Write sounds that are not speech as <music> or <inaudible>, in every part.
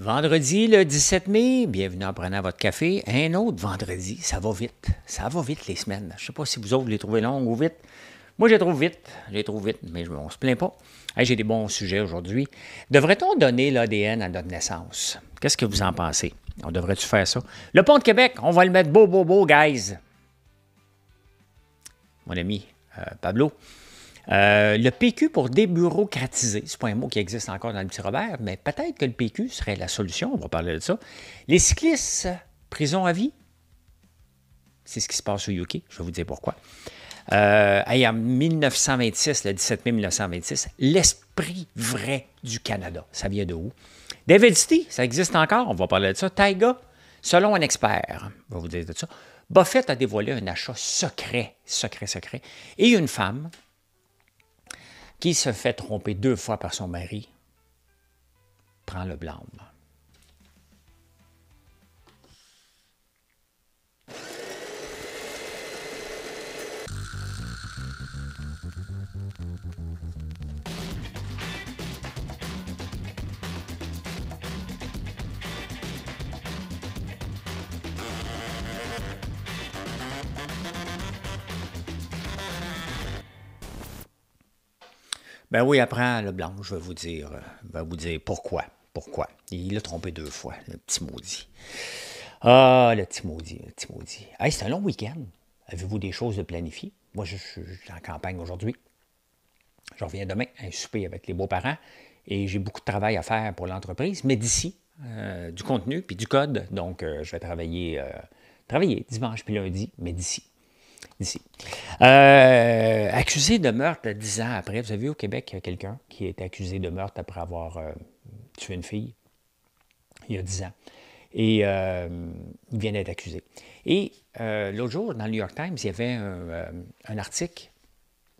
Vendredi, le 17 mai, bienvenue en prenant votre café. Un autre vendredi, ça va vite. Ça va vite les semaines. Je ne sais pas si vous autres les trouvez longues ou vite. Moi, je les trouve vite. Je les trouve vite, mais on se plaint pas. J'ai des bons sujets aujourd'hui. Devrait-on donner l'ADN à notre naissance? Qu'est-ce que vous en pensez? On devrait-tu faire ça? Le pont de Québec, on va le mettre beau, beau, beau, guys. Mon ami euh, Pablo, euh, le PQ pour débureaucratiser, c'est pas un mot qui existe encore dans le petit Robert, mais peut-être que le PQ serait la solution, on va parler de ça. Les cyclistes, prison à vie, c'est ce qui se passe au UK, je vais vous dire pourquoi. Euh, en 1926, le 17 mai 1926, l'esprit vrai du Canada, ça vient de où? David City, ça existe encore, on va parler de ça. Taiga, selon un expert, on va vous dire de ça, Buffett a dévoilé un achat secret, secret, secret, et une femme qui se fait tromper deux fois par son mari prend le blâme. Ben oui, après, le blanc, je vais vous dire, euh, va vous dire pourquoi. Pourquoi? Il l'a trompé deux fois, le petit maudit. Ah, le petit maudit, le petit maudit. Hey, c'est un long week-end. Avez-vous des choses de planifier? Moi, je, suis en campagne aujourd'hui. Je reviens demain à un souper avec les beaux-parents et j'ai beaucoup de travail à faire pour l'entreprise, mais d'ici, euh, du contenu puis du code. Donc, euh, je vais travailler, travailler dimanche puis lundi, mais d'ici d'ici. Euh, accusé de meurtre dix ans après. Vous avez vu au Québec, a quelqu'un qui est accusé de meurtre après avoir euh, tué une fille il y a dix ans. Et euh, il vient d'être accusé. Et l'autre jour, dans le New York Times, il y avait un, un article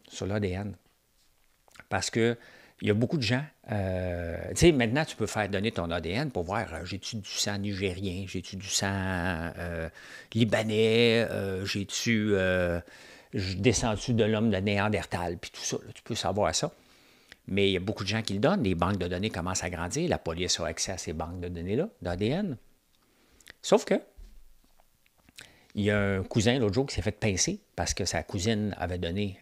sur l'ADN. Parce que il y a beaucoup de gens. Euh, tu sais, maintenant, tu peux faire donner ton ADN pour voir euh, j'ai-tu du sang nigérien, j'ai-tu du sang euh, libanais, j'ai-tu. je descends-tu de l'homme de Néandertal, puis tout ça. tu peux savoir ça. Mais il y a beaucoup de gens qui le donnent. Les banques de données commencent à grandir. La police a accès à ces banques de données-là, d'ADN. Sauf que, il y a un cousin l'autre jour qui s'est fait pincer parce que sa cousine avait donné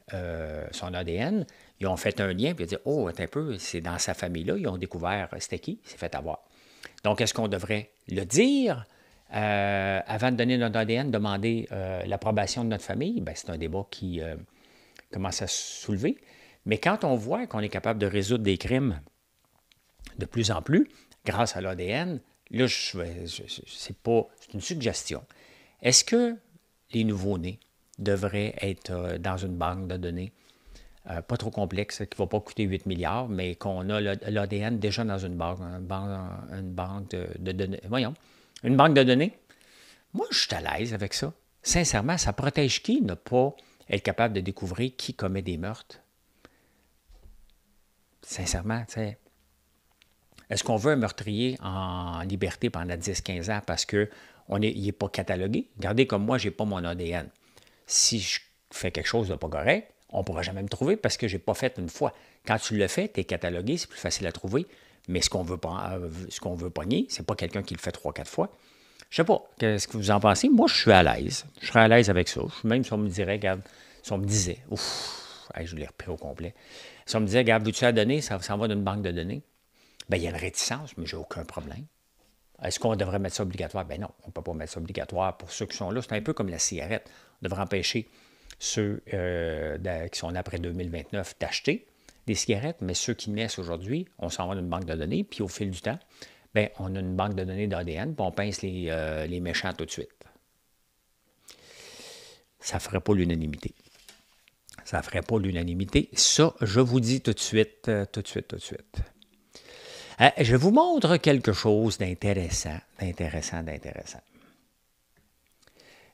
son ADN ils ont fait un lien, puis ils ont dit Oh, un peu, c'est dans sa famille-là, ils ont découvert euh, c'était qui, c'est fait avoir. Donc, est-ce qu'on devrait le dire euh, avant de donner notre ADN, demander euh, l'approbation de notre famille? Bien, c'est un débat qui commence à se soulever. Mais quand on voit qu'on est capable de résoudre des crimes de plus en plus grâce à l'ADN, là, c'est pas. C'est une suggestion. Est-ce que les nouveaux-nés devraient être dans une banque de données? Euh, pas trop complexe, qui ne va pas coûter 8 milliards, mais qu'on a l'ADN déjà dans une banque, une banque, de, données. Voyons, une banque de données. Moi, je suis à l'aise avec ça. Sincèrement, ça protège qui ne pas être capable de découvrir qui commet des meurtres? Sincèrement, tu sais. Est-ce qu'on veut un meurtrier en liberté pendant 10-15 ans parce qu'il n'est pas catalogué? Regardez comme moi, je n'ai pas mon ADN. Si je fais quelque chose de pas correct, on ne pourra jamais me trouver parce que je n'ai pas fait une fois. Quand tu le fais, tu es catalogué, c'est plus facile à trouver. Mais ce qu'on veut, euh, ce qu'on veut pogner, c'est pas quelqu'un qui le fait trois, quatre fois. Je ne sais pas, qu'est-ce que vous en pensez? Moi, je suis à l'aise. Je serais à l'aise avec ça. Même si on me dirait, regarde, si on me disait, ouf, je l'ai repris au complet. Si on me disait, regarde, veux-tu la donner? Ça s'en va d'une banque de données. Bien, il y a une réticence, mais j'ai aucun problème. Est-ce qu'on devrait mettre ça obligatoire? Ben non, on ne peut pas mettre ça obligatoire pour ceux qui sont là. C'est un peu comme la cigarette. On devrait empêcher ceux euh, qui sont après 2029 d'acheter des cigarettes, mais ceux qui naissent aujourd'hui, on s'en va d'une banque de données, puis au fil du temps, bien, on a une banque de données d'ADN, puis on pince euh, les, méchants tout de suite. Ça ne ferait pas l'unanimité. Ça ne ferait pas l'unanimité. Ça, je vous dis tout de suite, euh, tout de suite, tout de suite. je vous montre quelque chose d'intéressant, d'intéressant, d'intéressant.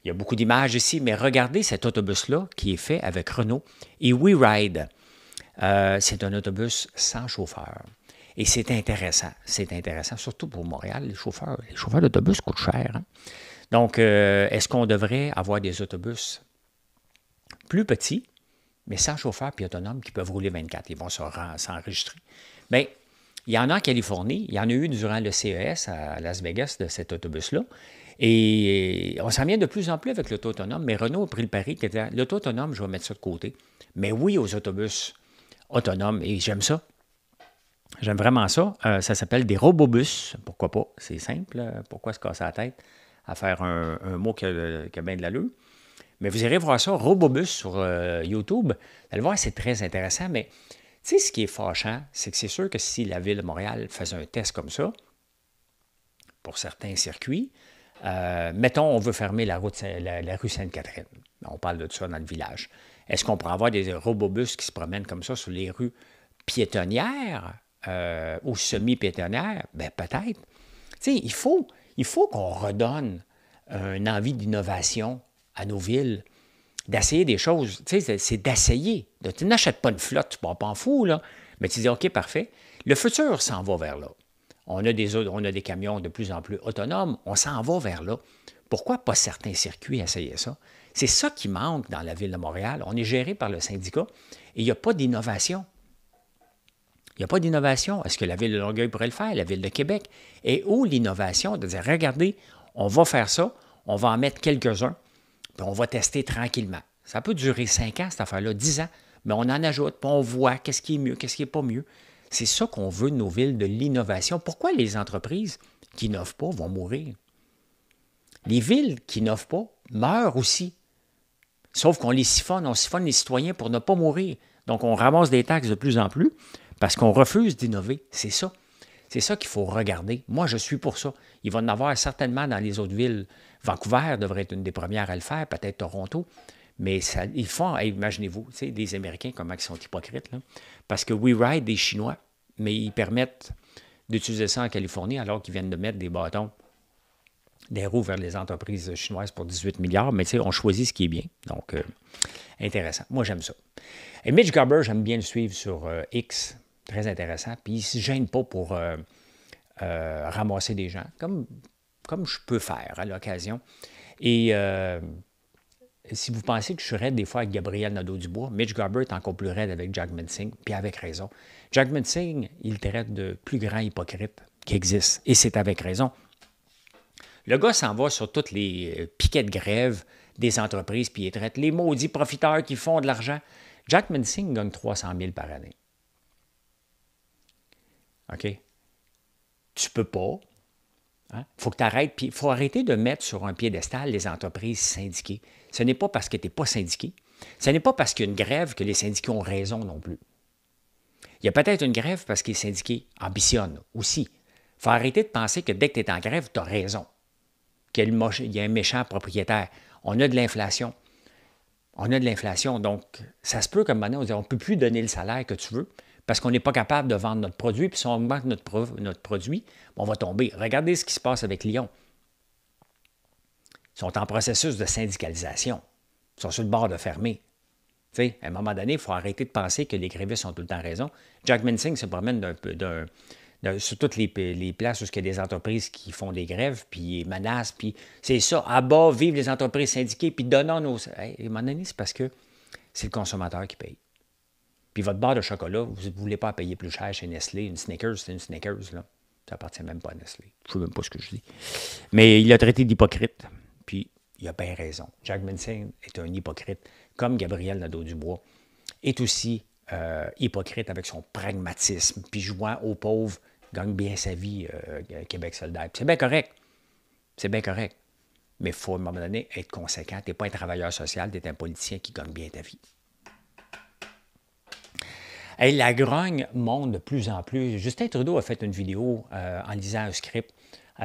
Il y a beaucoup d'images ici, mais regardez cet autobus-là qui est fait avec Renault et WeRide. Euh, c'est un autobus sans chauffeur. Et c'est intéressant. C'est intéressant, surtout pour Montréal. Les chauffeurs, les chauffeurs d'autobus coûtent cher. Hein. Donc, euh, est-ce qu'on devrait avoir des autobus plus petits, mais sans chauffeur puis autonomes qui peuvent rouler 24? Ils vont s'enregistrer. Mais ben, il y en a en Californie. Il y en a eu durant le CES à Las Vegas de cet autobus-là. Et euh, on s'en vient de plus en plus avec l'auto autonome, mais Renault a pris le pari qui l'auto autonome, je vais mettre ça de côté. Mais oui, aux autobus autonomes, et j'aime ça. J'aime vraiment ça. Euh, ça s'appelle des robobus. Pourquoi pas? C'est simple. Pourquoi se casser la tête à faire un, mot qui a, qui bien de l'allure? Mais vous irez voir ça, Robobus sur euh, YouTube. Vous allez voir, c'est très intéressant. Mais tu sais, ce qui est fâchant, c'est que c'est sûr que si la ville de Montréal faisait un test comme ça, pour certains circuits, euh, mettons, on veut fermer la, rue Sainte-Catherine. On parle de ça dans le village. Est-ce qu'on pourrait avoir des robobus qui se promènent comme ça sur les rues piétonnières euh, ou semi-piétonnières? Bien, peut-être. Tu il faut, il faut qu'on redonne une envie d'innovation à nos villes, d'essayer des choses. c'est d'essayer. Tu n'achètes pas une flotte, tu ne pas en fou, Mais tu dis, OK, parfait. Le futur s'en va vers là on a, des, on a des camions de plus en plus autonomes, on s'en va vers là. Pourquoi pas certains circuits essayer ça? C'est ça qui manque dans la ville de Montréal. On est géré par le syndicat et il n'y a pas d'innovation. Il n'y a pas d'innovation. Est-ce que la ville de Longueuil pourrait le faire, la ville de Québec? Et où l'innovation de dire, regardez, on va faire ça, on va en mettre quelques-uns, puis on va tester tranquillement. Ça peut durer cinq ans, cette affaire-là, dix ans, mais on en ajoute, puis on voit qu'est-ce qui est mieux, qu'est-ce qui n'est pas mieux. C'est ça qu'on veut de nos villes, de l'innovation. Pourquoi les entreprises qui n'innovent pas vont mourir? Les villes qui n'innovent pas meurent aussi. Sauf qu'on les siphonne, on siphonne les citoyens pour ne pas mourir. Donc on ramasse des taxes de plus en plus parce qu'on refuse d'innover. C'est ça. C'est ça qu'il faut regarder. Moi, je suis pour ça. Il va en avoir certainement dans les autres villes. Vancouver devrait être une des premières à le faire, peut-être Toronto. Mais ils font, imaginez-vous, des Américains, comment ils sont hypocrites. parce que We Ride des Chinois, mais ils permettent d'utiliser ça en Californie alors qu'ils viennent de mettre des bâtons, des roues vers les entreprises chinoises pour 18 milliards. Mais on choisit ce qui est bien. Donc, euh, intéressant. Moi, j'aime ça. Et Mitch Garber, j'aime bien le suivre sur euh, X. Très intéressant. Puis il ne se gêne pas pour euh, ramasser des gens, comme, comme je peux faire à l'occasion. Et si vous pensez que je suis raide des fois avec Gabriel Nadeau-Dubois, Mitch Garber est encore plus raide avec Jack Singh, puis avec raison. Jack Singh, il traite de plus grand hypocrite qui existe, et c'est avec raison. Le gars s'en va sur toutes les euh, piquets de grève des entreprises, puis il traite les maudits profiteurs qui font de l'argent. Jack Singh gagne 300 000 par année. OK? Tu peux pas il hein? faut que faut arrêter de mettre sur un piédestal les entreprises syndiquées. Ce n'est pas parce que tu n'es pas syndiqué, ce n'est pas parce qu'il y a une grève que les syndiqués ont raison non plus. Il y a peut-être une grève parce que les syndiqués ambitionnent aussi. Il faut arrêter de penser que dès que tu es en grève, tu as raison, Il y a un méchant propriétaire. On a de l'inflation. On a de l'inflation, donc ça se peut comme maintenant, on ne peut plus donner le salaire que tu veux parce qu'on n'est pas capable de vendre notre produit. Puis si on augmente notre, produit, on va tomber. Regardez ce qui se passe avec Lyon. Ils sont en processus de syndicalisation. Ils sont sur le bord de fermer. à un moment donné, il faut arrêter de penser que les grévistes ont tout le temps raison. Jack Singh se promène sur toutes les, places où il y a des entreprises qui font des grèves, puis menacent, puis c'est ça, à bas, vivent les entreprises syndiquées, puis donnant nos... à un moment donné, c'est parce que c'est le consommateur qui paye. Puis votre barre de chocolat, vous ne voulez pas payer plus cher chez Nestlé. Une Snickers, c'est une Snickers. Là. Ça appartient même pas à Nestlé. Je ne sais même pas ce que je dis. Mais il a traité d'hypocrite. Puis il a bien raison. Jack Benson est un hypocrite, comme Gabriel Nadeau-Dubois est aussi euh, hypocrite avec son pragmatisme, puis jouant aux pauvres, gagne bien sa vie, euh, euh, Québec soldat. C'est bien correct. C'est bien correct. Mais il faut, à un moment donné, être conséquent. Tu n'es pas un travailleur social, tu es un politicien qui gagne bien ta vie. Et la grogne monte de plus en plus. Justin Trudeau a fait une vidéo euh, en lisant un script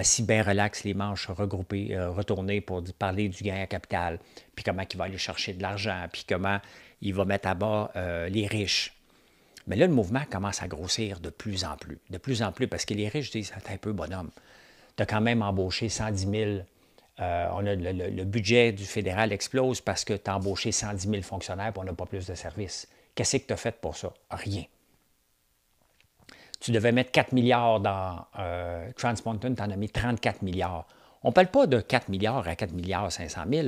si bien relax, les manches regroupées, euh, retournées pour parler du gain à capital, puis comment il va aller chercher de l'argent, puis comment il va mettre à bas euh, les riches. Mais là, le mouvement commence à grossir de plus en plus, de plus en plus, parce que les riches disent, c'est un peu bonhomme, tu as quand même embauché 110 000, le, budget du fédéral explose parce que tu as embauché 110 000 fonctionnaires, pour on n'a pas plus de services. Qu'est-ce que tu as fait pour ça? Rien. Tu devais mettre 4 milliards dans euh, tu en as mis 34 milliards. On ne parle pas de 4 milliards à 4 milliards 500 000.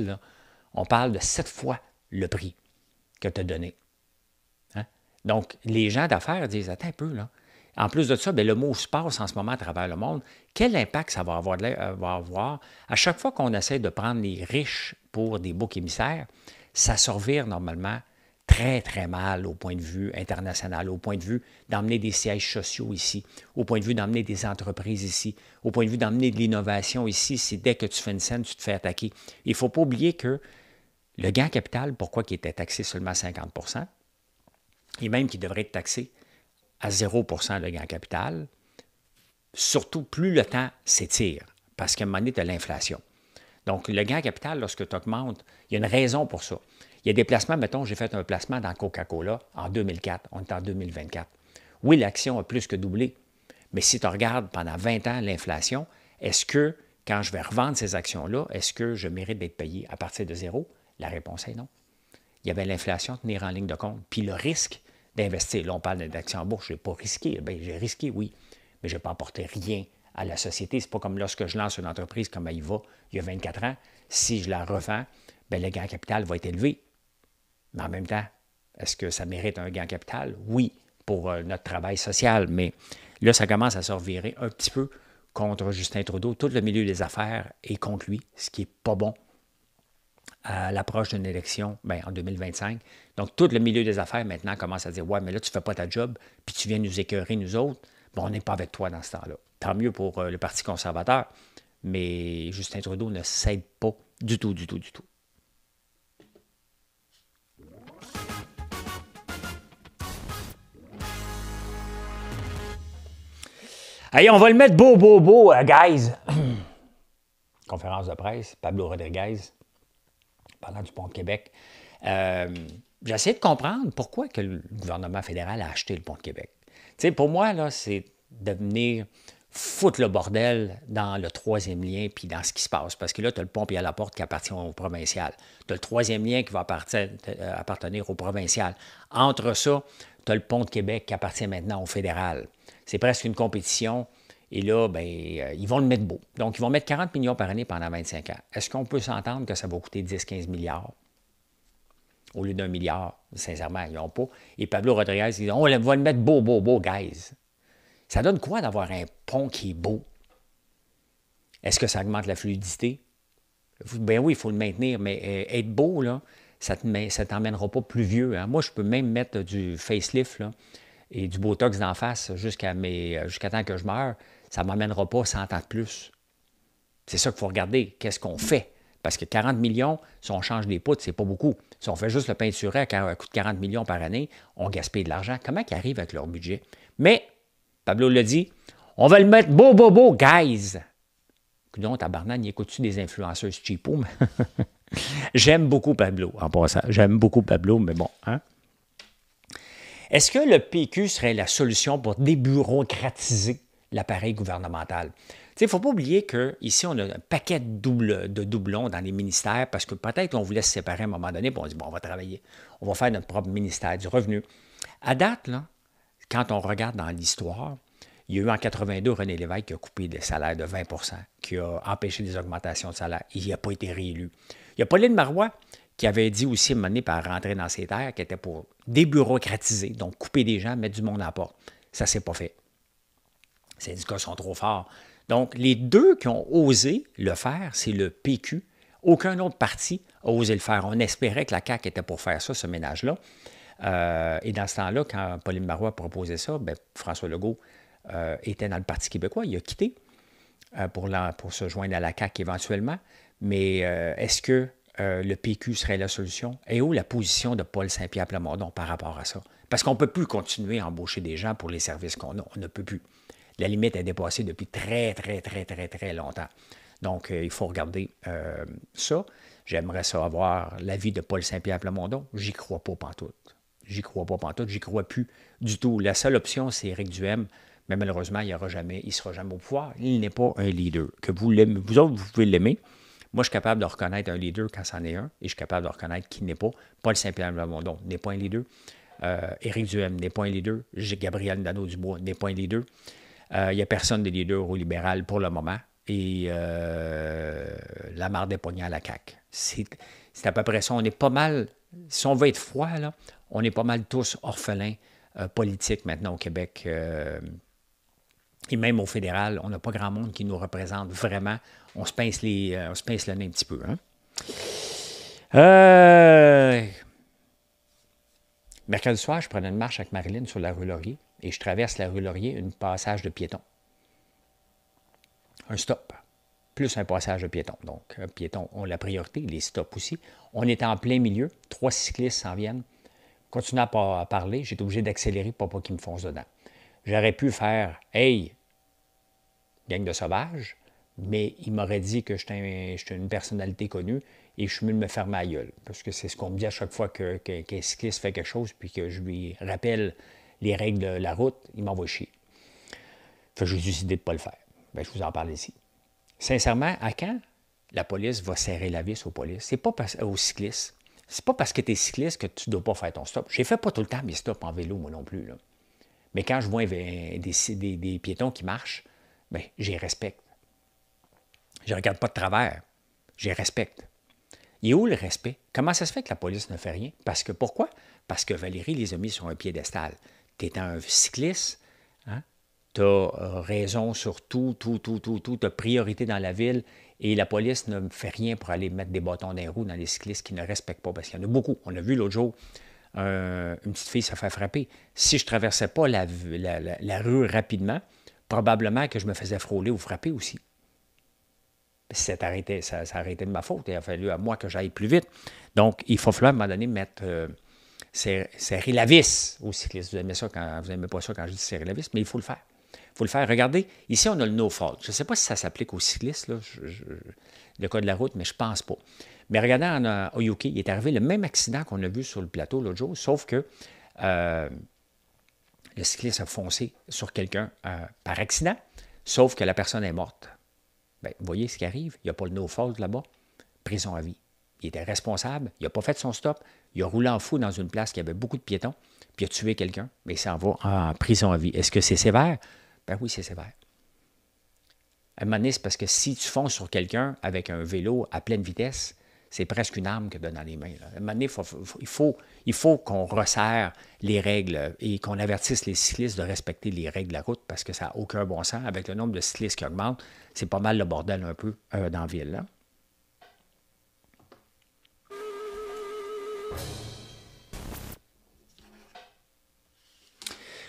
On parle de 7 fois le prix que tu as donné. Hein? Donc, les gens d'affaires disent Attends un peu, là. En plus de ça, ben, le mot se passe en ce moment à travers le monde. Quel impact ça va avoir, euh, À chaque fois qu'on essaie de prendre les riches pour des boucs émissaires, ça servir normalement très, mal au point de vue international, au point de vue d'emmener des sièges sociaux ici, au point de vue d'emmener des entreprises ici, au point de vue d'emmener de l'innovation ici. C'est dès que tu fais une scène, tu te fais attaquer. Il ne faut pas oublier que le gain capital, pourquoi qui était taxé seulement à 50 et même qui devrait être taxé à 0 le gain capital, surtout plus le temps s'étire, parce qu'à un moment donné, tu as l'inflation. Donc, le gain capital, lorsque tu augmentes, il y a une raison pour ça. Il y a des placements, mettons, j'ai fait un placement dans Coca-Cola en 2004, on est en 2024. Oui, l'action a plus que doublé, mais si tu regardes pendant 20 ans l'inflation, est-ce que quand je vais revendre ces actions-là, est-ce que je mérite d'être payé à partir de zéro? La réponse est non. Il y avait l'inflation à tenir en ligne de compte, puis le risque d'investir. Là, on parle d'actions en bourse, je n'ai pas risqué. Ben, j'ai risqué, oui, mais je n'ai pas apporté rien à la société. Ce n'est pas comme lorsque je lance une entreprise comme va, il y a 24 ans. Si je la revends, bien, le gain capital va être élevé, mais en même temps, est-ce que ça mérite un gain capital? Oui, pour euh, notre travail social, mais là, ça commence à se revirer un petit peu contre Justin Trudeau, tout le milieu des affaires est contre lui, ce qui n'est pas bon à l'approche d'une élection ben, en 2025. Donc, tout le milieu des affaires maintenant commence à dire Ouais, mais là, tu ne fais pas ta job, puis tu viens nous écœurer, nous autres. Bon, on n'est pas avec toi dans ce temps-là. Tant mieux pour euh, le Parti conservateur, mais Justin Trudeau ne cède pas du tout, du tout, du tout. Allez, on va le mettre beau, beau, beau, euh, guys. <clears throat> Conférence de presse, Pablo Rodriguez, parlant du pont de Québec. Euh, j'essaie de comprendre pourquoi que le gouvernement fédéral a acheté le pont de Québec. sais, pour moi, c'est de venir foutre le bordel dans le troisième lien puis dans ce qui se passe. Parce que là, tu as le pont à la porte qui appartient au provincial. Tu as le troisième lien qui va euh, appartenir au provincial. Entre ça, tu as le pont de Québec qui appartient maintenant au fédéral. C'est presque une compétition. Et là, ben, euh, ils vont le mettre beau. Donc, ils vont mettre 40 millions par année pendant 25 ans. Est-ce qu'on peut s'entendre que ça va coûter 10-15 milliards au lieu d'un milliard? Sincèrement, ils n'ont pas. Et Pablo Rodriguez, ils disent on va le mettre beau, beau, beau, guys. Ça donne quoi d'avoir un pont qui est beau? Est-ce que ça augmente la fluidité? Ben oui, il faut le maintenir, mais euh, être beau, là, ça ne t'emmènera pas plus vieux. Hein. Moi, je peux même mettre du facelift et du Botox d'en face jusqu'à temps que je meure. Ça ne m'emmènera pas 100 ans de plus. C'est ça qu'il faut regarder. Qu'est-ce qu'on fait? Parce que 40 millions, si on change des poutres, c'est pas beaucoup. Si on fait juste le peinturer à coût de 40 millions par année, on gaspille de l'argent. Comment qu'ils arrivent avec leur budget? Mais, Pablo l'a dit, on va le mettre beau, beau, beau, guys! Coudon, tabarnak, il écoute-tu des influenceuses cheapo? <laughs> J'aime beaucoup Pablo, en passant. J'aime beaucoup Pablo, mais bon. Hein. Est-ce que le PQ serait la solution pour débureaucratiser l'appareil gouvernemental? Il ne faut pas oublier qu'ici, on a un paquet de, double, de doublons dans les ministères parce que peut-être on voulait se séparer à un moment donné, puis on dit, bon, on va travailler, on va faire notre propre ministère du revenu. À date, quand on regarde dans l'histoire, il y a eu en 1982 René Lévesque qui a coupé des salaires de 20 qui a empêché des augmentations de salaire. Il a pas été réélu. Il y a Pauline Marois qui avait dit aussi, à par rentrer dans ses terres, qui était pour débureaucratiser, donc couper des gens, mettre du monde à part Ça ne s'est pas fait. Ces syndicats sont trop forts. Donc, les deux qui ont osé le faire, c'est le PQ. Aucun autre parti a osé le faire. On espérait que la CAQ était pour faire ça, ce ménage-là. Euh, et dans ce temps-là, quand Pauline Marois proposait ça, ben, François Legault euh, était dans le Parti québécois. Il a quitté euh, pour, pour se joindre à la CAQ éventuellement. Mais euh, est-ce que euh, le PQ serait la solution? Et où la position de Paul Saint-Pierre Plamondon par rapport à ça? Parce qu'on ne peut plus continuer à embaucher des gens pour les services qu'on a. On ne peut plus. La limite est dépassée depuis très, très, très, très, très longtemps. Donc, euh, il faut regarder ça. J'aimerais savoir l'avis de Paul Saint-Pierre Plamondon. J'y crois pas pantoute. J'y crois pas pantoute. J'y crois plus du tout. La seule option, c'est Éric Duhem. Mais malheureusement, il ne sera jamais au pouvoir. Il n'est pas un leader. Que vous, vous autres, vous pouvez l'aimer. Moi, je suis capable de reconnaître un leader quand c'en est un et je suis capable de reconnaître qui n'est pas. Paul Saint-Pierre Lamondon n'est pas un leader. Euh, Éric Duhem n'est pas un leader. Gabriel Nadeau-Dubois n'est pas un leader. Euh, il n'y a personne de leader au libéral pour le moment. Et euh, la marre des poignards à la CAQ. C'est à peu près ça. On est pas mal, si on veut être froid, on est pas mal tous orphelins politiques maintenant au Québec. et même au fédéral, on n'a pas grand monde qui nous représente vraiment on se pince, les, euh, on le nez un petit peu. Hein? Euh, mercredi soir, je prenais une marche avec Marilyn sur la rue Laurier et je traverse la rue Laurier, une passage de piétons. Un stop, plus un passage de piétons. Donc, un euh, piéton ont la priorité, les stops aussi. On est en plein milieu, trois cyclistes s'en viennent. Continuant à parler, j'étais obligé d'accélérer pour pas qu'ils me foncent dedans. J'aurais pu faire Hey, gang de sauvages, mais il m'aurait dit que j'étais une personnalité connue et je suis mieux de me fermer la gueule. Parce que c'est ce qu'on me dit à chaque fois qu'un que, cycliste fait quelque chose, puis que je lui rappelle les règles de la route, il m'envoie chier. Fait j'ai décidé de ne pas le faire. Ben, je vous en parle ici. Sincèrement, à quand la police va serrer la vis aux polices? C'est pas aux cyclistes. C'est pas parce que tu es cycliste que tu ne dois pas faire ton stop. J'ai fait pas tout le temps mes stops en vélo, moi non plus. Mais quand je vois des, piétons qui marchent, ben, j'y respecte. Je ne regarde pas de travers. Je respecte. Et où le respect? Comment ça se fait que la police ne fait rien? Parce que pourquoi? Parce que Valérie les a mis sur un piédestal. Tu es un cycliste, hein? tu as euh, raison sur tout, tout, tout, tout, tout, tu as priorité dans la ville et la police ne fait rien pour aller mettre des bâtons dans les roues dans les cyclistes qui ne respectent pas, parce qu'il y en a beaucoup. On a vu l'autre jour, euh, une petite fille se fait frapper. Si je ne traversais pas la rue rapidement, probablement que je me faisais frôler ou frapper aussi arrêté, ben, ça, a arrêté de ma faute. Il a fallu à moi que j'aille plus vite. Donc, il faut falloir à un moment donné mettre. Euh, serrer la vis aux cyclistes. Vous n'aimez pas ça quand je dis serrer la vis, mais il faut le faire. Il faut le faire. Regardez, ici, on a le no-fault. Je ne sais pas si ça s'applique aux cyclistes, le cas de la route, mais je ne pense pas. Mais regardez en Oyuki, euh, il est arrivé le même accident qu'on a vu sur le plateau l'autre jour, sauf que euh, le cycliste a foncé sur quelqu'un par accident, sauf que la personne est morte. Ben, vous voyez ce qui arrive. Il n'y a pas le no-fault là-bas. Prison à vie. Il était responsable. Il n'a pas fait son stop. Il a roulé en fou dans une place qui avait beaucoup de piétons. Puis il a tué quelqu'un. Mais il s'en va en prison à vie. Est-ce que c'est sévère? Ben oui, c'est sévère. Elle un parce que si tu fonces sur quelqu'un avec un vélo à pleine vitesse, c'est presque une arme que donne dans les mains. il faut, il faut qu'on resserre les règles et qu'on avertisse les cyclistes de respecter les règles de la route parce que ça n'a aucun bon sens. Avec le nombre de cyclistes qui augmente, c'est pas mal le bordel un peu euh, dans la ville.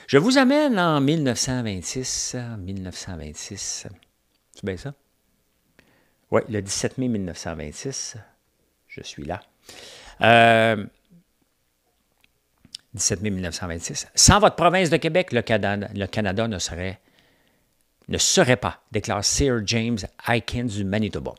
Je vous amène en 1926. 1926. C'est bien ça? Oui, le 17 mai 1926 je suis là. 17 euh, mai 1926. Sans votre province de Québec, le Canada, ne, serait, ne serait pas, déclare Sir James Aiken du Manitoba.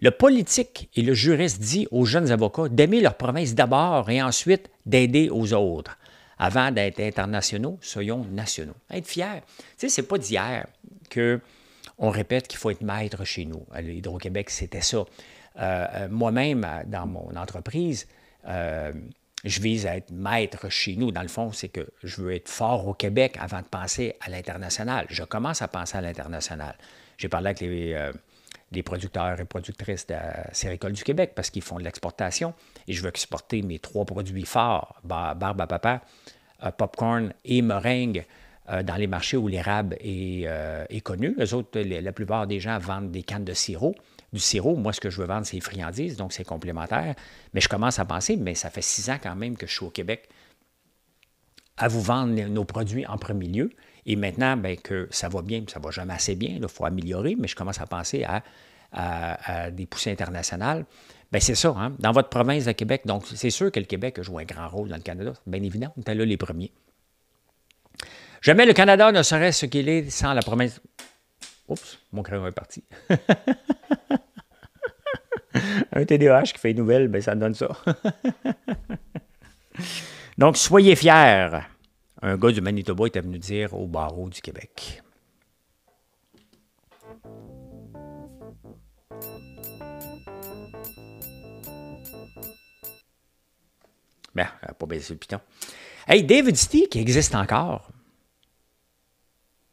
Le politique et le juriste dit aux jeunes avocats d'aimer leur province d'abord et ensuite d'aider aux autres. Avant d'être internationaux, soyons nationaux. Être fier. Tu sais, c'est pas d'hier que on répète qu'il faut être maître chez nous. À lhydro québec c'était ça. Euh, euh, moi-même, euh, dans mon entreprise, je vise à être maître chez nous. Dans le fond, c'est que je veux être fort au Québec avant de penser à l'international. Je commence à penser à l'international. J'ai parlé avec les, producteurs et productrices de Céricole du Québec parce qu'ils font de l'exportation et je veux exporter mes trois produits forts, barbe à papa, pop popcorn et meringue, dans les marchés où l'érable est, connu. Les autres, la plupart des gens vendent des cannes de sirop du sirop. Moi, ce que je veux vendre, c'est les friandises, donc c'est complémentaire. Mais je commence à penser, mais ça fait six ans quand même que je suis au Québec à vous vendre nos produits en premier lieu. Et maintenant, bien, que ça va bien, ça va jamais assez bien, il faut améliorer, mais je commence à penser à, des poussées internationales. Bien, c'est ça, hein? dans votre province de Québec. Donc, c'est sûr que le Québec joue un grand rôle dans le Canada. Bien évident, on est là les premiers. Jamais le Canada ne serait ce qu'il est sans la province. Oups, mon crayon est parti. <laughs> <laughs> un TDAH qui fait une nouvelle, ben, ça donne ça. <laughs> Donc, soyez fiers. Un gars du Manitoba était venu dire au barreau du Québec. Ben, pas baisser le piton. Hey, David Stee qui existe encore.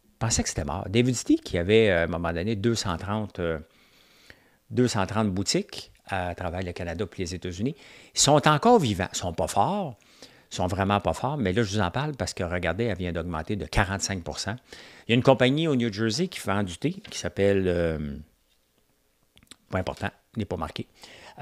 Je pensais que c'était mort. David Stee qui avait, euh, à un moment donné, 230 230 boutiques à travers le Canada puis les États-Unis. Ils sont encore vivants. Ils ne sont pas forts. Ils sont vraiment pas forts. Mais là, je vous en parle parce que, regardez, elle vient d'augmenter de 45 Il y a une compagnie au New Jersey qui vend du thé qui s'appelle... Euh, point pas important, n'est pas marqué.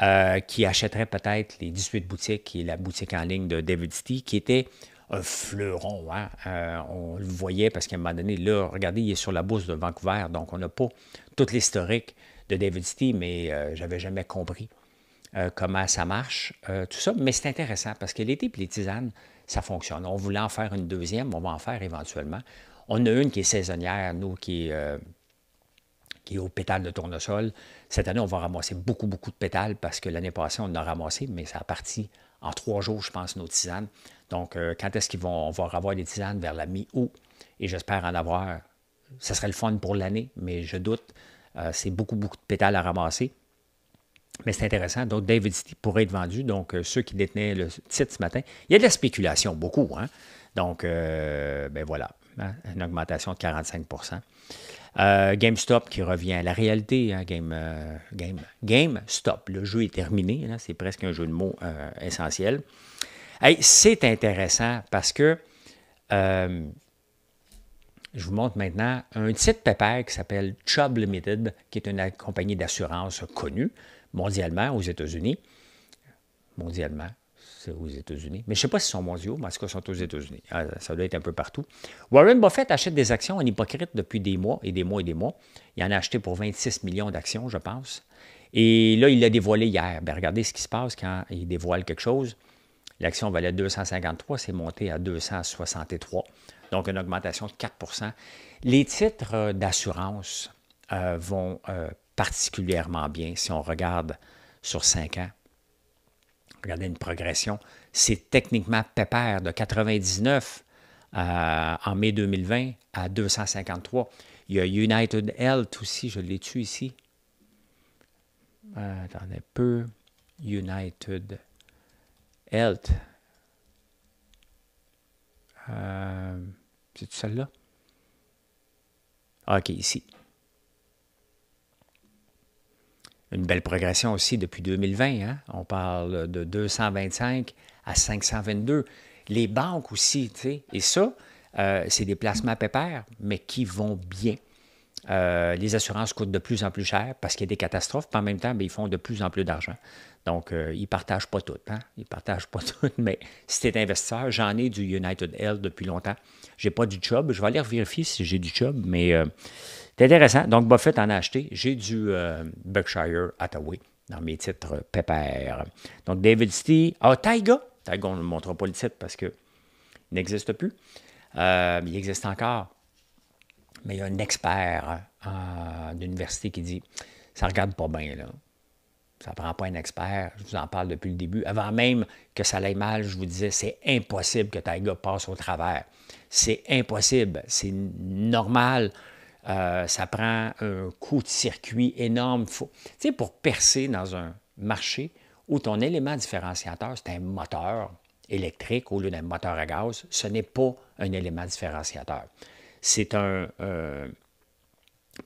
Euh, qui achèterait peut-être les 18 boutiques et la boutique en ligne de David City, qui était un fleuron. Hein. Euh, on le voyait parce qu'à un moment donné, là, regardez, il est sur la bourse de Vancouver, donc on n'a pas tout l'historique de David City, mais je euh, j'avais jamais compris euh, comment ça marche, euh, tout ça. Mais c'est intéressant parce que l'été et les tisanes, ça fonctionne. On voulait en faire une deuxième, on va en faire éventuellement. On a une qui est saisonnière, nous, qui est, qui est au pétales de tournesol. Cette année, on va ramasser beaucoup, beaucoup de pétales parce que l'année passée, on en a ramassé, mais ça a parti en trois jours, je pense, nos tisanes. Donc, quand est-ce qu'ils vont, on va avoir des tisanes vers la mi-août et j'espère en avoir. Ça serait le fun pour l'année, mais je doute. Euh, c'est beaucoup, beaucoup de pétales à ramasser. Mais c'est intéressant. Donc, David City pourrait être vendu. Donc, euh, ceux qui détenaient le titre ce matin, il y a de la spéculation, beaucoup. Hein. Donc, euh, ben voilà, hein, une augmentation de 45 GameStop qui revient à la réalité. Hein. Game, game, GameStop, le jeu est terminé. C'est presque un jeu de mots essentiel. c'est intéressant parce que je vous montre maintenant un titre pépère qui s'appelle Chubb Limited, qui est une compagnie d'assurance connue mondialement aux États-Unis. Mondialement, c'est aux États-Unis. Mais je ne sais pas s'ils sont mondiaux, mais en tout cas, sont aux États-Unis. Ah, ça doit être un peu partout. Warren Buffett achète des actions en hypocrite depuis des mois et des mois et des mois. Il en a acheté pour 26 millions d'actions, je pense. Et là, il l'a dévoilé hier. Ben, regardez ce qui se passe quand il dévoile quelque chose. L'action valait 253, c'est monté à 263 donc une augmentation de 4 Les titres euh, d'assurance euh, vont euh, particulièrement bien si on regarde sur 5 ans. Regardez une progression. C'est techniquement pépère de 99 en mai 2020 à 253. Il y a United Health aussi, je l'ai tué ici. attendez un peu. United Health. Euh, C'est celle-là? Ah, ok, ici. Une belle progression aussi depuis 2020. Hein? On parle de 225 à 522. Les banques aussi, tu sais. Et ça, euh, c'est des placements pépères, mais qui vont bien. Euh, les assurances coûtent de plus en plus cher parce qu'il y a des catastrophes, en même temps, ben, ils font de plus en plus d'argent. Donc, ils ne partagent pas tout. Ils partagent pas tout, hein. <laughs> mais si tu investisseur, j'en ai du United Health depuis longtemps. Je n'ai pas du job. Je vais aller vérifier si j'ai du job, mais euh, c'est intéressant. Donc, Buffett en a acheté. J'ai du euh, Berkshire Hathaway dans mes titres pépères. Donc, David Stee. Ah, Taiga. Taiga, on ne montrera pas le titre parce qu'il n'existe plus. il existe encore. Mais il y a un expert d'université euh, qui dit ça regarde pas bien, là. Ça ne prend pas un expert. Je vous en parle depuis le début. Avant même que ça aille mal, je vous disais c'est impossible que ta gueule passe au travers. C'est impossible. C'est normal. Euh, ça prend un coup de circuit énorme. Faut... Tu sais, pour percer dans un marché où ton élément différenciateur, c'est un moteur électrique au lieu d'un moteur à gaz, ce n'est pas un élément différenciateur c'est un euh,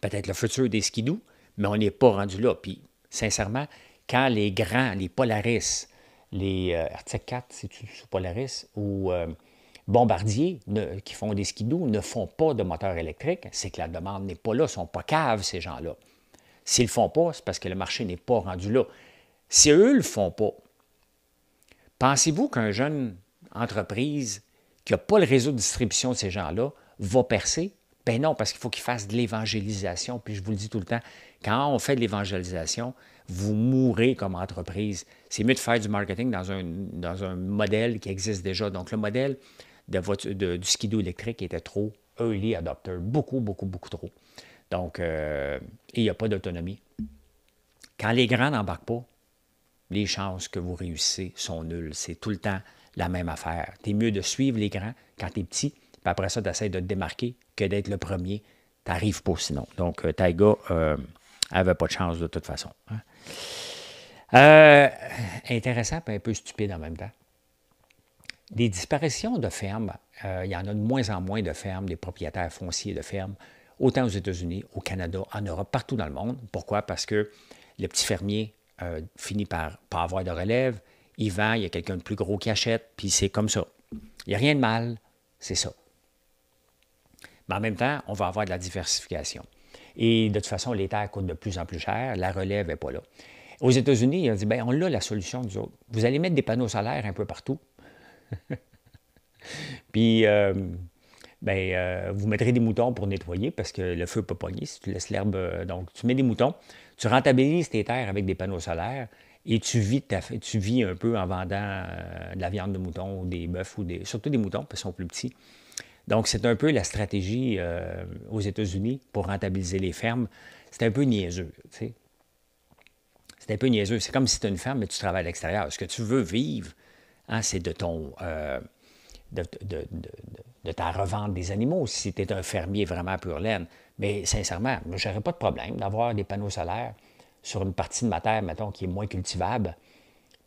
peut-être le futur des skidoo, mais on n'est pas rendu là. Puis, sincèrement, quand les grands, les Polaris, les euh, Arctic 4, c'est-tu Polaris, ou euh, Bombardier, qui font des skidoo, ne font pas de moteur électrique, c'est que la demande n'est pas là, ils ne sont pas caves, ces gens-là. S'ils ne le font pas, c'est parce que le marché n'est pas rendu là. Si eux ne le font pas, pensez-vous qu'un jeune entreprise qui n'a pas le réseau de distribution de ces gens-là va percer? Ben non, parce qu'il faut qu'il fasse de l'évangélisation. Puis je vous le dis tout le temps, quand on fait de l'évangélisation, vous mourrez comme entreprise. C'est mieux de faire du marketing dans un, dans un modèle qui existe déjà. Donc, le modèle de du skido électrique était trop early adopter, beaucoup, beaucoup, beaucoup trop. Donc, euh, il n'y a pas d'autonomie. Quand les grands n'embarquent pas, les chances que vous réussissez sont nulles. C'est tout le temps la même affaire. C'est mieux de suivre les grands quand tu es petit puis après ça, tu essaies de te démarquer que d'être le premier. tu n'arrives pas sinon. Donc, Taiga euh, euh avait pas de chance de toute façon. Hein. Euh, intéressant, mais un peu stupide en même temps. Des disparitions de fermes, euh, il y en a de moins en moins de fermes, des propriétaires fonciers de fermes, autant aux États-Unis, au Canada, en Europe, partout dans le monde. Pourquoi? Parce que le petit fermier finit par pas avoir de relève, il vend, il y a quelqu'un de plus gros qui achète, puis c'est comme ça. Il n'y a rien de mal, c'est ça. Mais en même temps, on va avoir de la diversification. Et de toute façon, les terres coûtent de plus en plus cher, la relève n'est pas là. Aux États-Unis, ils ont dit, bien, on a la solution, Vous allez mettre des panneaux solaires un peu partout. <laughs> Puis, euh, ben, euh, vous mettrez des moutons pour nettoyer parce que le feu peut pogner si tu laisses l'herbe. Euh, donc, tu mets des moutons, tu rentabilises tes terres avec des panneaux solaires et tu vis, tu vis un peu en vendant de la viande de mouton ou des bœufs ou des, surtout des moutons parce qu'ils sont plus petits. Donc, c'est un peu la stratégie euh, aux États-Unis pour rentabiliser les fermes. C'est un peu niaiseux, tu sais. C'est un peu niaiseux. C'est comme si tu as une ferme, mais tu travailles à l'extérieur. Ce que tu veux vivre, hein, c'est de ton... Euh, ta revente des animaux si tu es un fermier vraiment pur laine. Mais sincèrement, je n'aurais pas de problème d'avoir des panneaux solaires sur une partie de ma terre, mettons, qui est moins cultivable.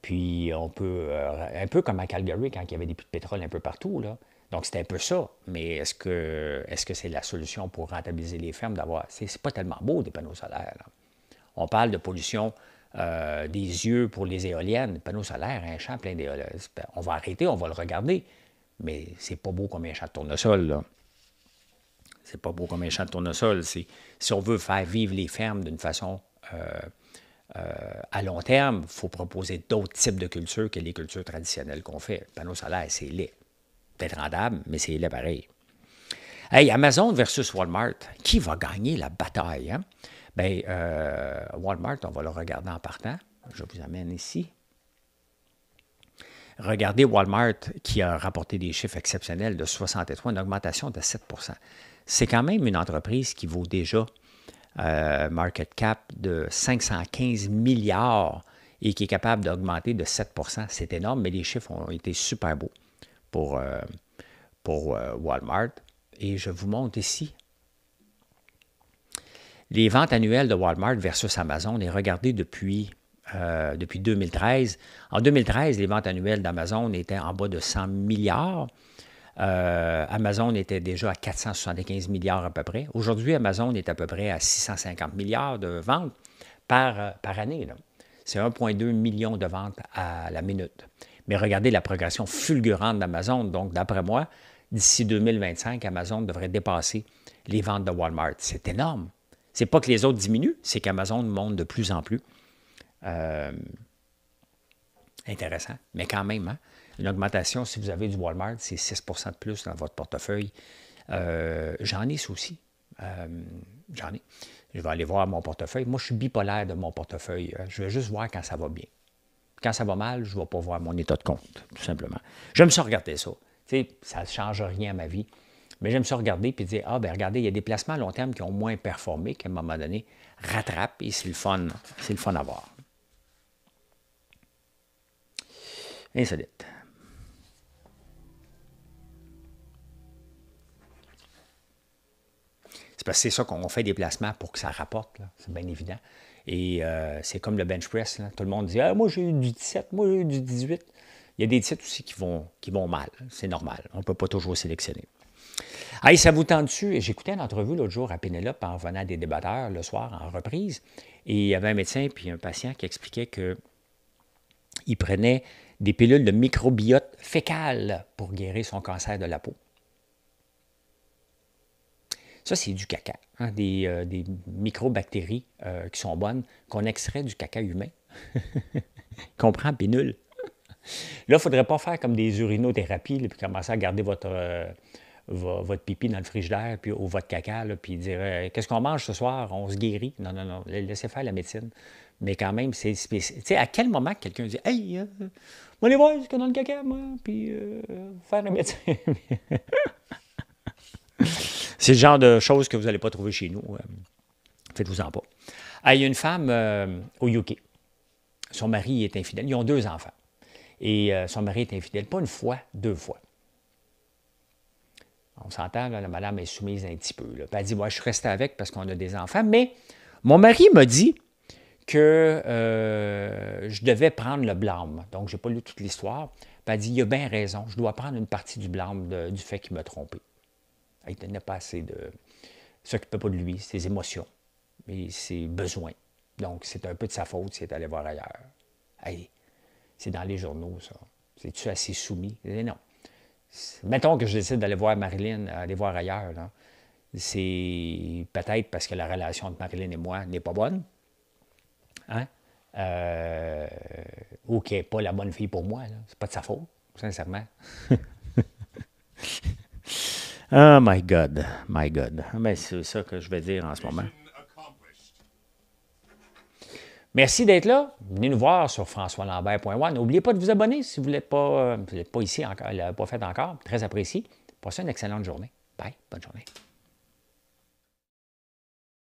Puis on peut, euh, un peu comme à Calgary, quand il y avait des puits de pétrole un peu partout, là, donc, c'est un peu ça. Mais est-ce que c'est -ce que la solution pour rentabiliser les fermes d'avoir. C'est pas tellement beau des panneaux solaires. On parle de pollution euh, des yeux pour les éoliennes, panneaux solaires, un champ plein d'éoliennes. On va arrêter, on va le regarder. Mais c'est pas beau comme un champ de tournesol. C'est pas beau comme un champ de tournesol. Si on veut faire vivre les fermes d'une façon euh, euh, à long terme, il faut proposer d'autres types de cultures que les cultures traditionnelles qu'on fait. Le panneau solaire, c'est laid peut-être rendable, mais c'est là pareil. Hey, Amazon versus Walmart, qui va gagner la bataille? Hein? Bien, euh, Walmart, on va le regarder en partant. Je vous amène ici. Regardez Walmart qui a rapporté des chiffres exceptionnels de 63, une augmentation de 7 C'est quand même une entreprise qui vaut déjà euh, market cap de 515 milliards et qui est capable d'augmenter de 7 C'est énorme, mais les chiffres ont été super beaux pour, euh, pour euh, Walmart. Et je vous montre ici les ventes annuelles de Walmart versus Amazon. Et regardez depuis, euh, depuis 2013. En 2013, les ventes annuelles d'Amazon étaient en bas de 100 milliards. Amazon était déjà à 475 milliards à peu près. Aujourd'hui, Amazon est à peu près à 650 milliards de ventes par, par année. C'est 1,2 million de ventes à la minute. Mais regardez la progression fulgurante d'Amazon. Donc, d'après moi, d'ici 2025, Amazon devrait dépasser les ventes de Walmart. C'est énorme. Ce n'est pas que les autres diminuent, c'est qu'Amazon monte de plus en plus. Euh, intéressant, mais quand même, hein, une augmentation, si vous avez du Walmart, c'est 6 de plus dans votre portefeuille. Euh, j'en ai souci. Euh, j'en ai. Je vais aller voir mon portefeuille. Moi, je suis bipolaire de mon portefeuille. Hein. Je vais juste voir quand ça va bien. Quand ça va mal, je ne vais pas voir mon état de compte, tout simplement. J'aime ça regarder ça. ça ne change rien à ma vie. Mais j'aime ça regarder puis dire Ah, ben regardez, il y a des placements à long terme qui ont moins performé, qu'à un moment donné, rattrape et c'est le fun. C'est le fun à voir. Insolite. C'est parce que c'est ça qu'on fait des placements pour que ça rapporte, c'est bien évident. Et euh, c'est comme le bench press. Tout le monde dit ah, Moi, j'ai eu du 17, moi, j'ai eu du 18. Il y a des 17 aussi qui vont, qui vont mal. C'est normal. On ne peut pas toujours sélectionner. Hey, ça vous tend dessus? J'écoutais une entrevue l'autre jour à Pénélope en venant des débatteurs le soir en reprise. Et il y avait un médecin puis un patient qui expliquait que il prenait des pilules de microbiote fécale pour guérir son cancer de la peau. Ça, c'est du caca, hein, euh, des, micro-bactéries microbactéries euh, qui sont bonnes, qu'on extrait du caca humain. Comprends, <laughs> nul. Là, il ne faudrait pas faire comme des urinothérapies, puis commencer à garder votre, euh, votre pipi dans le frigidaire, puis ou votre caca, puis dire Qu'est-ce qu'on mange ce soir On se guérit. Non, non, non, laissez faire la médecine. Mais quand même, c'est Tu sais, à quel moment quelqu'un dit Hey, moi, les voir, ce le caca, moi, puis faire la médecine. C'est le genre de choses que vous n'allez pas trouver chez nous. Euh, faites-vous-en pas. il y a une femme euh, au UK. Son mari est infidèle. Ils ont deux enfants. Et euh, son mari est infidèle, pas une fois, deux fois. On s'entend, la madame est soumise un petit peu. Là. dit Moi, je suis restée avec parce qu'on a des enfants, mais mon mari m'a dit que je devais prendre le blâme. Donc, je n'ai pas lu toute l'histoire. Pas elle dit Il a bien raison, je dois prendre une partie du blâme du fait qu'il m'a trompé. Il tenait pas assez de. s'occupait pas de lui, ses émotions et ses besoins. Donc, c'est un peu de sa faute s'il est allé voir ailleurs. c'est dans les journaux, ça. C'est-tu assez soumis? non. Mettons que je décide d'aller voir Marilyn, aller voir ailleurs, C'est peut-être parce que la relation entre Marilyn et moi n'est pas bonne. Hein? Euh, ou qu'elle n'est pas la bonne fille pour moi. Là. C'est pas de sa faute, sincèrement. <laughs> Oh my God, my God. Mais ah, ben, c'est ça que je vais dire en ce moment. Merci d'être là. Venez nous voir sur françoislambert.one. N'oubliez pas de vous abonner si vous ne l'êtes pas, euh, vous pas ici encore, pas fait encore. Très apprécié. Passez une excellente journée. Bye. Bonne journée.